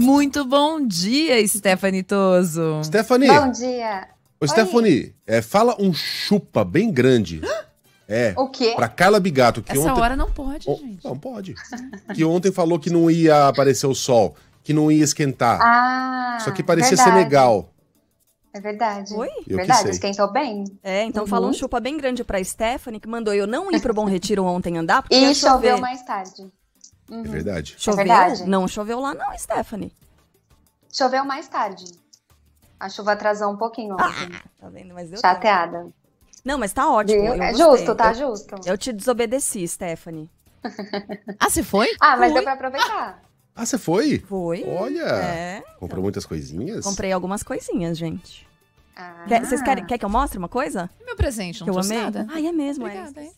Muito bom dia, Stephanie Toso. Stephanie. Bom dia. Ô, Stephanie, é, fala um chupa bem grande. É. O quê? Pra Carla Bigato. Que Essa ontem... hora não pode, o... Oh, gente. Não, pode. que ontem falou que não ia aparecer o sol, que não ia esquentar. Ah, Só que parecia verdade. Senegal. É verdade. Oi? Eu verdade, esquentou bem. É, então uhum. um chupa bem grande pra Stephanie, que mandou eu não ir pro Bom Retiro ontem andar, porque E choveu mais tarde. Uhum. É verdade. Choveu? É verdade. Não choveu lá, não, Stephanie. Choveu mais tarde. A chuva atrasou um pouquinho Ah, tá vendo? Mas deu Chateada. Tempo. Não, mas tá ótimo. é justo, tá eu, justo. Eu te desobedeci, Stephanie. ah, você foi? Ah, mas foi. deu pra aproveitar. Ah, você foi? Foi. Olha! É. Comprou então. muitas coisinhas? Comprei algumas coisinhas, gente. Ah. Quer, vocês querem quer que eu mostre uma coisa? meu presente, não que eu amei? nada. Ai, é mesmo, é. Obrigada, é. Hein?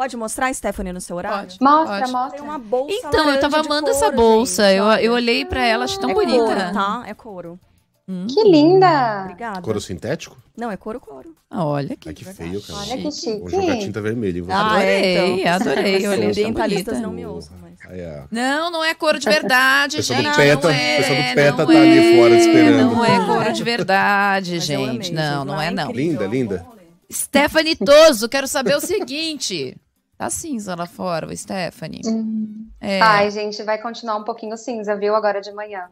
Pode mostrar, Stephanie, no seu horário? Pode. Mostra, Pode. mostra. Tem uma bolsa Então, eu tava amando couro, essa bolsa. eu, eu olhei para ela, achei tão é bonita. Couro, tá? É couro. Hum. Que linda! Obrigada. Couro sintético? Não, é couro couro. Ah, olha que, Ai, que feio, cara. Olha que chique. Tá vou jogar tinta vermelha e vou Adorei, então. adorei. Os ambientalistas não me ouçam, Não, não é couro de verdade, gente. Do peta, não é, pessoal do PETA tá é, ali fora esperando. Não é couro de verdade, gente. não, não é, não. Linda, linda. Stephanie Toso, quero saber o seguinte. Tá cinza lá fora, Stephanie. Uhum. É... Ai, gente, vai continuar um pouquinho cinza, viu? Agora de manhã.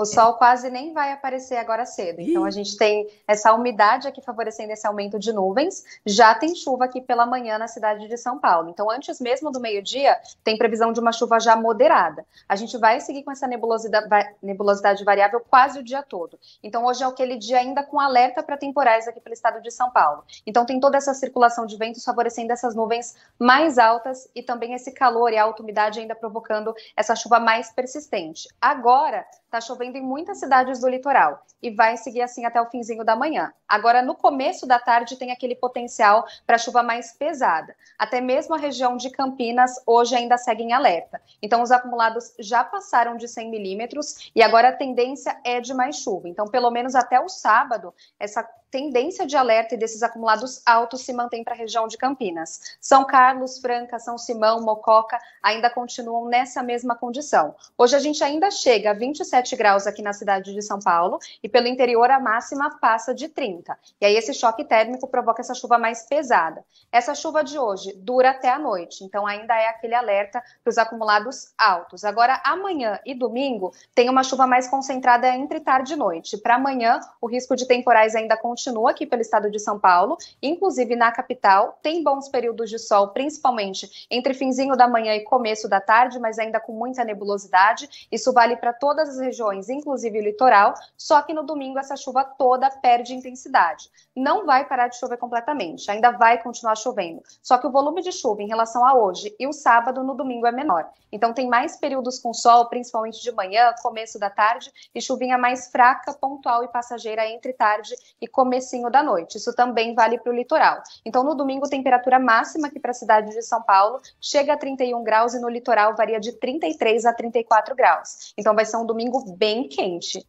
O sol quase nem vai aparecer agora cedo. Então a gente tem essa umidade aqui favorecendo esse aumento de nuvens. Já tem chuva aqui pela manhã na cidade de São Paulo. Então antes mesmo do meio-dia, tem previsão de uma chuva já moderada. A gente vai seguir com essa nebulosidade, nebulosidade variável quase o dia todo. Então hoje é aquele dia ainda com alerta para temporais aqui pelo estado de São Paulo. Então tem toda essa circulação de ventos favorecendo essas nuvens mais altas e também esse calor e a alta umidade ainda provocando essa chuva mais persistente. Agora, Tá chovendo em muitas cidades do litoral e vai seguir assim até o finzinho da manhã. Agora, no começo da tarde, tem aquele potencial para chuva mais pesada. Até mesmo a região de Campinas hoje ainda segue em alerta. Então, os acumulados já passaram de 100 milímetros e agora a tendência é de mais chuva. Então, pelo menos até o sábado, essa tendência de alerta e desses acumulados altos se mantém para a região de Campinas. São Carlos, Franca, São Simão, Mococa ainda continuam nessa mesma condição. Hoje a gente ainda chega a 27 27 graus aqui na cidade de São Paulo e pelo interior a máxima passa de 30. E aí esse choque térmico provoca essa chuva mais pesada. Essa chuva de hoje dura até a noite, então ainda é aquele alerta para os acumulados altos. Agora amanhã e domingo tem uma chuva mais concentrada entre tarde e noite. Para amanhã o risco de temporais ainda continua aqui pelo estado de São Paulo, inclusive na capital tem bons períodos de sol, principalmente entre finzinho da manhã e começo da tarde, mas ainda com muita nebulosidade. Isso vale para todas as regiões, inclusive o litoral, só que no domingo essa chuva toda perde intensidade. Não vai parar de chover completamente, ainda vai continuar chovendo, só que o volume de chuva em relação a hoje e o sábado no domingo é menor. Então tem mais períodos com sol, principalmente de manhã, começo da tarde, e chuvinha mais fraca, pontual e passageira entre tarde e comecinho da noite. Isso também vale para o litoral. Então no domingo temperatura máxima aqui para a cidade de São Paulo chega a 31 graus e no litoral varia de 33 a 34 graus. Então vai ser um domingo bem quente.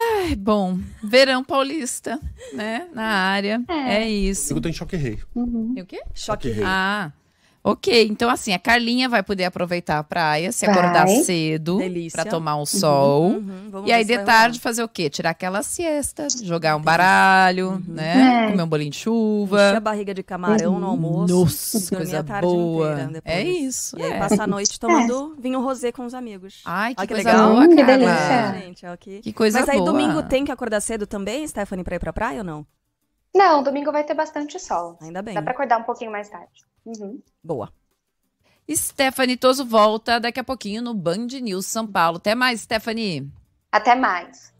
Ai, bom, verão paulista, né? Na área. É, é isso. Eu tô em choque rei. Uhum. o quê? Choque, choque rei. Ah. Ok, então assim, a Carlinha vai poder aproveitar a praia, se acordar vai. cedo para tomar um sol. Uhum, uhum. E aí de tarde fazer o quê? Tirar aquela siesta, jogar um baralho, uhum. né? É. Comer um bolinho de chuva. Encher a barriga de camarão no almoço. Nossa, coisa boa. é isso. E é. aí passar a noite tomando é. vinho rosé com os amigos. Ai, que, que coisa legal. boa, hum, cara. Que delícia. Gente, que... que... coisa boa. Mas aí boa. domingo tem que acordar cedo também, Stephanie, pra ir pra praia ou não? Não, domingo vai ter bastante sol. Ainda bem. Dá para acordar um pouquinho mais tarde. Uhum. Boa. Stephanie Toso volta daqui a pouquinho no Band News São Paulo. Até mais, Stephanie. Até mais.